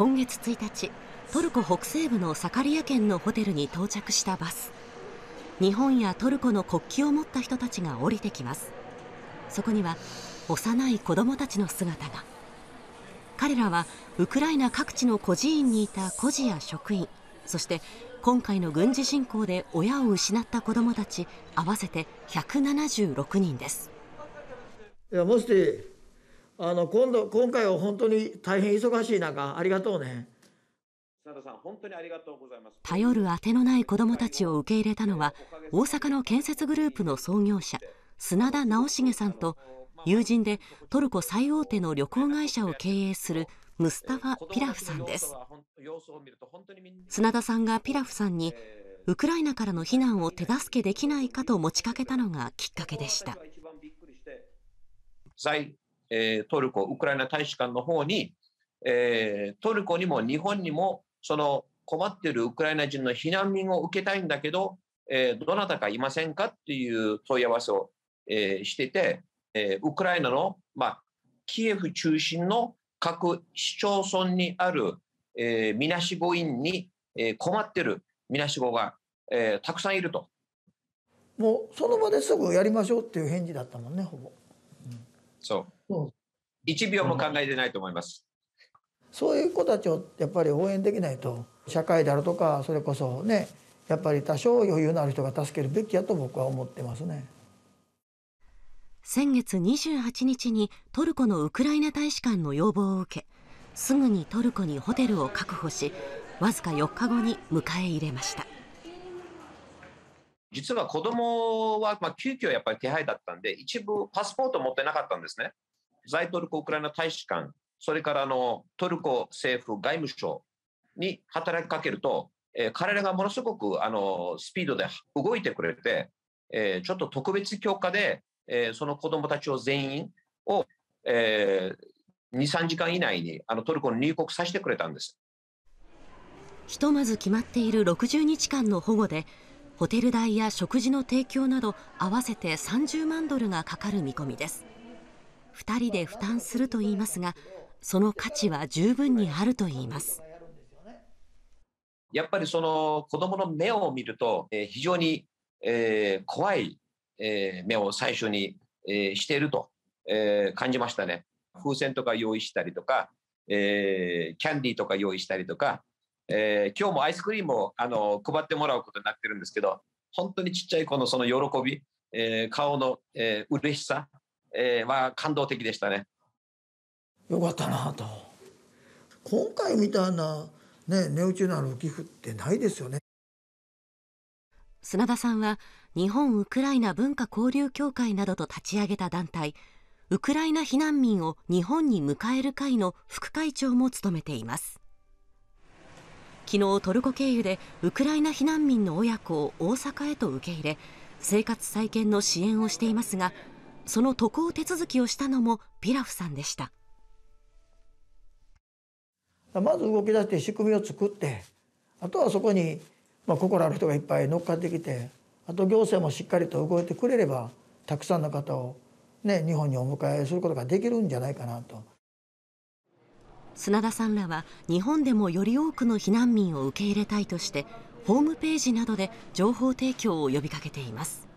今月1日トルコ北西部のサカリア県のホテルに到着したバス日本やトルコの国旗を持った人たちが降りてきますそこには幼い子供たちの姿が彼らはウクライナ各地の孤児院にいた孤児や職員そして今回の軍事侵攻で親を失った子供たち合わせて176人です。あの今度今回は本当に大変忙しい中ありがとうね頼るあてのない子どもたちを受け入れたのは大阪の建設グループの創業者砂田直重さんと友人でトルコ最大手の旅行会社を経営するムスタファ・ピラフさんです砂田さんがピラフさんにウクライナからの避難を手助けできないかと持ちかけたのがきっかけでしたえー、トルコ、ウクライナ大使館の方に、えー、トルコにも日本にも、その困っているウクライナ人の避難民を受けたいんだけど、えー、どなたかいませんかっていう問い合わせを、えー、してて、えー、ウクライナの、まあ、キエフ中心の各市町村にある、えー、みなしご院に、えー、困ってるみなしごが、えー、たくさんいると。もうその場ですぐやりましょうっていう返事だったもんね、ほぼ。うん、そう。1秒も考えてないと思います。そういう子たちをやっぱり応援できないと社会であるとかそれこそねやっぱり多少余裕のある人が助けるべきやと僕は思ってますね。先月28日にトルコのウクライナ大使館の要望を受けすぐにトルコにホテルを確保しわずか4日後に迎え入れました実は子供はまあ急遽やっぱり手配だったんで一部パスポート持ってなかったんですね在トルコウクライナ大使館、それからあのトルコ政府外務省に働きかけると、えー、彼らがものすごくあのスピードで動いてくれて、えー、ちょっと特別強化で、えー、その子どもたちを全員を、えー、2、3時間以内にあのトルコに入国させてくれたんです。ひとまず決まっている60日間の保護で、ホテル代や食事の提供など合わせて30万ドルがかかる見込みです。2人で負担するといいますがその価値は十分にあるといいます。やっぱりその子どもの目を見ると、えー、非常に、えー、怖い、えー、目を最初に、えー、していると、えー、感じましたね。風船とか用意したりとか、えー、キャンディーとか用意したりとか、えー、今日もアイスクリームをあの配ってもらうことになってるんですけど本当にちっちゃい子のその喜び、えー、顔の、えー、嬉しさえー、まあ感動的でしたね。よかったなと。今回みたいなね、値打ちのある寄付ってないですよね。砂田さんは日本ウクライナ文化交流協会などと立ち上げた団体ウクライナ避難民を日本に迎える会の副会長も務めています昨日トルコ経由でウクライナ避難民の親子を大阪へと受け入れ生活再建の支援をしていますがその渡航手続きをしたのもピラフさんでしたまず動き出して仕組みを作ってあとはそこに、まあ、心ある人がいっぱい乗っかってきてあと行政もしっかりと動いてくれればたくさんの方を、ね、日本にお迎えすることができるんじゃないかなと。砂田さんらは日本でもより多くの避難民を受け入れたいとしてホームページなどで情報提供を呼びかけています。